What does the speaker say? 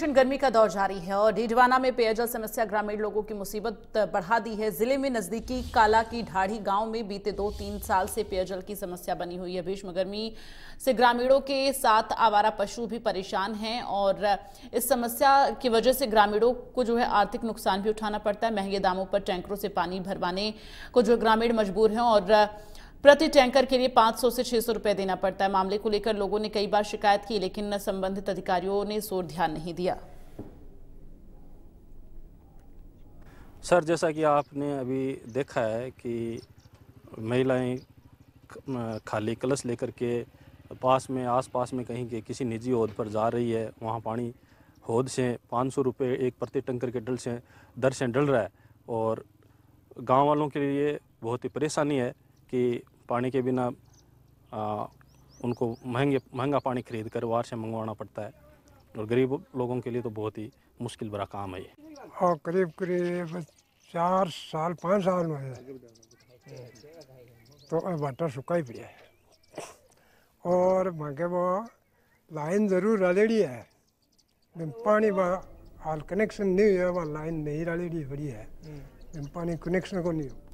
भीषण गर्मी का दौर जारी है और डीडवाना में पेयजल समस्या ग्रामीण लोगों की मुसीबत बढ़ा दी है जिले में नजदीकी काला की ढाढ़ी गांव में बीते दो तीन साल से पेयजल की समस्या बनी हुई है भीष्म गर्मी से ग्रामीणों के साथ आवारा पशु भी परेशान हैं और इस समस्या की वजह से ग्रामीणों को जो है आर्थिक नुकसान भी उठाना पड़ता है महंगे दामों पर टैंकरों से पानी भरवाने को जो ग्रामीण मजबूर हैं और प्रति टैंकर के लिए 500 से 600 रुपए देना पड़ता है मामले को लेकर लोगों ने कई बार शिकायत की लेकिन संबंधित अधिकारियों ने जोर ध्यान नहीं दिया सर जैसा कि आपने अभी देखा है कि महिलाएं खाली कलश लेकर के पास में आसपास में कहीं के किसी निजी होद पर जा रही है वहाँ पानी होद से पाँच सौ रुपये एक प्रति टंकर के डल से दर से डल रहा है और गांव वालों के लिए बहुत ही परेशानी है कि पानी के बिना आ, उनको महंगे महंगा पानी खरीद कर बाहर से मंगवाना पड़ता है और गरीब लोगों के लिए तो बहुत ही मुश्किल भरा काम है ये और हाँ, करीब करीब चार साल पाँच साल में है तो वाटर सुखा ही पड़ा है और मांगे वो लाइन जरूर रलेड़ी है पानी वहाँ हाल कनेक्शन नहीं हुआ वहाँ लाइन नहीं रलेड़ी पड़ी है पानी कनेक्शन को नहीं